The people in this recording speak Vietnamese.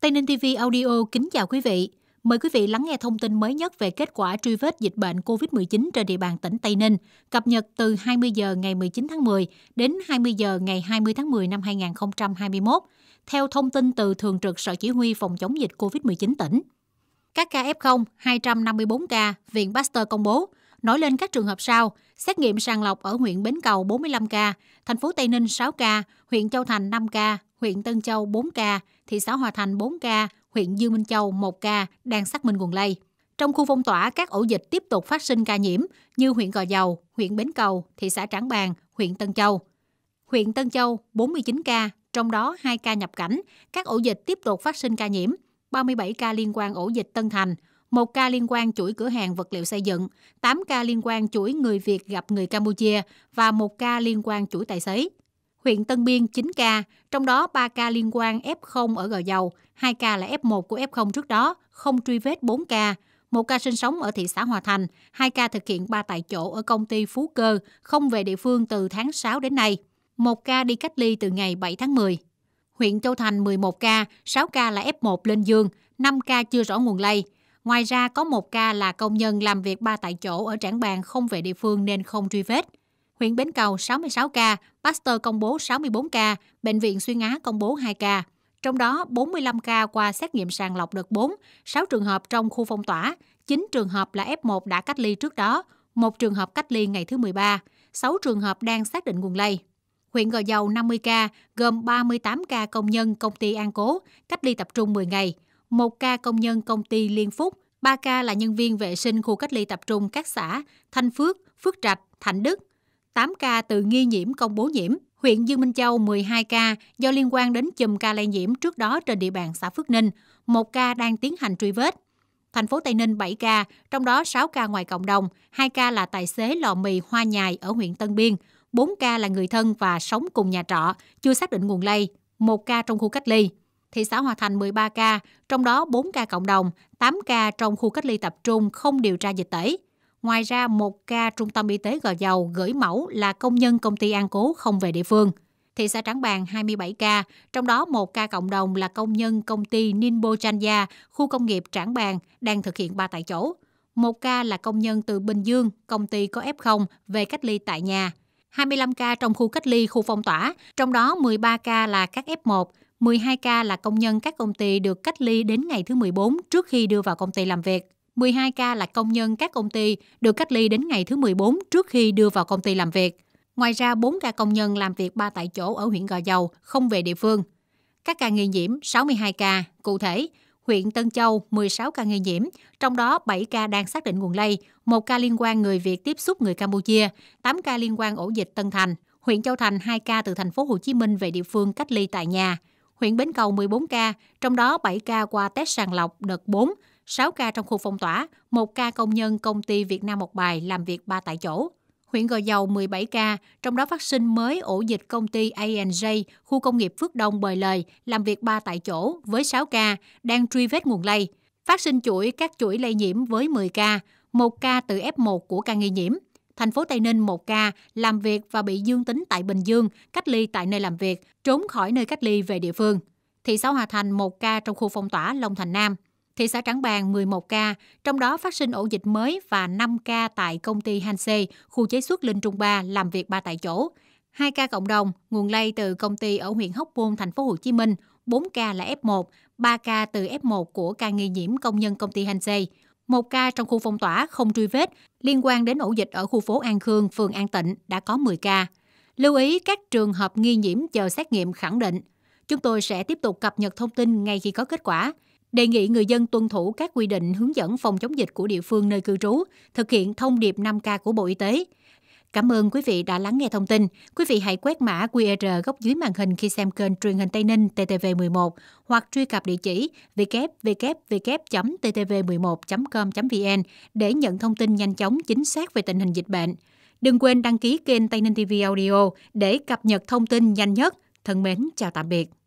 Tây Ninh TV Audio kính chào quý vị. Mời quý vị lắng nghe thông tin mới nhất về kết quả truy vết dịch bệnh COVID-19 trên địa bàn tỉnh Tây Ninh, cập nhật từ 20 giờ ngày 19 tháng 10 đến 20 giờ ngày 20 tháng 10 năm 2021, theo thông tin từ Thường trực Sở Chỉ huy Phòng chống dịch COVID-19 tỉnh. Các ca F0, 254 ca, Viện Pasteur công bố, nổi lên các trường hợp sau, xét nghiệm sàng lọc ở huyện Bến Cầu 45 ca, thành phố Tây Ninh 6 ca, huyện Châu Thành 5 ca, huyện Tân Châu 4 ca, thị xã Hòa Thành 4 ca, huyện Dương Minh Châu 1 ca đang xác minh nguồn lây. Trong khu phong tỏa, các ổ dịch tiếp tục phát sinh ca nhiễm như huyện Gò Dầu, huyện Bến Cầu, thị xã Trảng Bàng, huyện Tân Châu. Huyện Tân Châu 49 ca, trong đó 2 ca nhập cảnh. Các ổ dịch tiếp tục phát sinh ca nhiễm, 37 ca liên quan ổ dịch Tân Thành, 1 ca liên quan chuỗi cửa hàng vật liệu xây dựng, 8 ca liên quan chuỗi người Việt gặp người Campuchia và 1 ca liên quan chuỗi tài xế huyện Tân Biên 9 ca, trong đó 3 ca liên quan F0 ở Gò Dầu, 2 ca là F1 của F0 trước đó, không truy vết 4 ca, 1 ca sinh sống ở thị xã Hòa Thành, 2 ca thực hiện 3 tại chỗ ở công ty Phú Cơ, không về địa phương từ tháng 6 đến nay, 1 ca đi cách ly từ ngày 7 tháng 10. Huyện Châu Thành 11 ca, 6 ca là F1 lên dương, 5 ca chưa rõ nguồn lây. Ngoài ra có 1 ca là công nhân làm việc ba tại chỗ ở Trảng bàn không về địa phương nên không truy vết huyện Bến Cầu 66 ca, Pasteur công bố 64 ca, Bệnh viện Xuyên Á công bố 2 ca. Trong đó 45 ca qua xét nghiệm sàng lọc đợt 4, 6 trường hợp trong khu phong tỏa, 9 trường hợp là F1 đã cách ly trước đó, 1 trường hợp cách ly ngày thứ 13, 6 trường hợp đang xác định nguồn lây. Huyện Gò Dầu 50 ca, gồm 38 ca công nhân công ty An Cố, cách ly tập trung 10 ngày, 1 ca công nhân công ty Liên Phúc, 3 ca là nhân viên vệ sinh khu cách ly tập trung các xã Thanh Phước, Phước Trạch, Thạnh Đức, 8 ca từ nghi nhiễm công bố nhiễm. Huyện Dương Minh Châu 12 ca do liên quan đến chùm ca lây nhiễm trước đó trên địa bàn xã Phước Ninh, một ca đang tiến hành truy vết. Thành phố Tây Ninh 7 ca, trong đó 6 ca ngoài cộng đồng, 2 ca là tài xế lò mì Hoa Nhài ở huyện Tân Biên, 4 ca là người thân và sống cùng nhà trọ, chưa xác định nguồn lây, 1 ca trong khu cách ly. Thị xã Hòa Thành 13 ca, trong đó 4 ca cộng đồng, 8 ca trong khu cách ly tập trung không điều tra dịch tễ. Ngoài ra, một ca trung tâm y tế Gò Dầu gửi mẫu là công nhân công ty An Cố không về địa phương. Thị xã Trảng Bàng 27 ca, trong đó một ca cộng đồng là công nhân công ty Ninbo Chanja, khu công nghiệp Trảng Bàng, đang thực hiện ba tại chỗ. Một ca là công nhân từ Bình Dương, công ty có F0, về cách ly tại nhà. 25 ca trong khu cách ly, khu phong tỏa, trong đó 13 ca là các F1, 12 ca là công nhân các công ty được cách ly đến ngày thứ 14 trước khi đưa vào công ty làm việc. 12 ca là công nhân các công ty được cách ly đến ngày thứ 14 trước khi đưa vào công ty làm việc. Ngoài ra, 4 ca công nhân làm việc ba tại chỗ ở huyện Gò Dầu không về địa phương. Các ca nghi nhiễm 62 ca, cụ thể, huyện Tân Châu 16 ca nghi nhiễm, trong đó 7 ca đang xác định nguồn lây, 1 ca liên quan người Việt tiếp xúc người Campuchia, 8 ca liên quan ổ dịch Tân Thành, huyện Châu Thành 2 ca từ thành phố Hồ Chí Minh về địa phương cách ly tại nhà, huyện Bến Cầu 14 ca, trong đó 7 ca qua test sàng lọc đợt 4, 6 ca trong khu phong tỏa, 1 ca công nhân công ty Việt Nam một bài làm việc ba tại chỗ. Huyện Gò Dầu 17 ca, trong đó phát sinh mới ổ dịch công ty ANJ, khu công nghiệp Phước Đông Bời Lời, làm việc ba tại chỗ với 6 ca, đang truy vết nguồn lây. Phát sinh chuỗi các chuỗi lây nhiễm với 10 ca, 1 ca từ F1 của ca nghi nhiễm. Thành phố Tây Ninh 1 ca, làm việc và bị dương tính tại Bình Dương, cách ly tại nơi làm việc, trốn khỏi nơi cách ly về địa phương. Thị xã Hòa Thành 1 ca trong khu phong tỏa Long Thành Nam thị xã Trảng Bàng 11 ca, trong đó phát sinh ổ dịch mới và 5 ca tại công ty Hanse, khu chế xuất Linh Trung Ba làm việc ba tại chỗ. 2 ca cộng đồng, nguồn lây từ công ty ở huyện Hóc Môn, thành phố Hồ Chí Minh, 4 ca là F1, 3 ca từ F1 của ca nghi nhiễm công nhân công ty Hanse, một ca trong khu phong tỏa không truy vết liên quan đến ổ dịch ở khu phố An Khương, phường An Tịnh đã có 10 ca. Lưu ý các trường hợp nghi nhiễm chờ xét nghiệm khẳng định. Chúng tôi sẽ tiếp tục cập nhật thông tin ngay khi có kết quả đề nghị người dân tuân thủ các quy định hướng dẫn phòng chống dịch của địa phương nơi cư trú, thực hiện thông điệp 5K của Bộ Y tế. Cảm ơn quý vị đã lắng nghe thông tin. Quý vị hãy quét mã QR góc dưới màn hình khi xem kênh truyền hình Tây Ninh TTV11 hoặc truy cập địa chỉ www.ttv11.com.vn để nhận thông tin nhanh chóng chính xác về tình hình dịch bệnh. Đừng quên đăng ký kênh Tây Ninh TV Audio để cập nhật thông tin nhanh nhất. Thân mến, chào tạm biệt.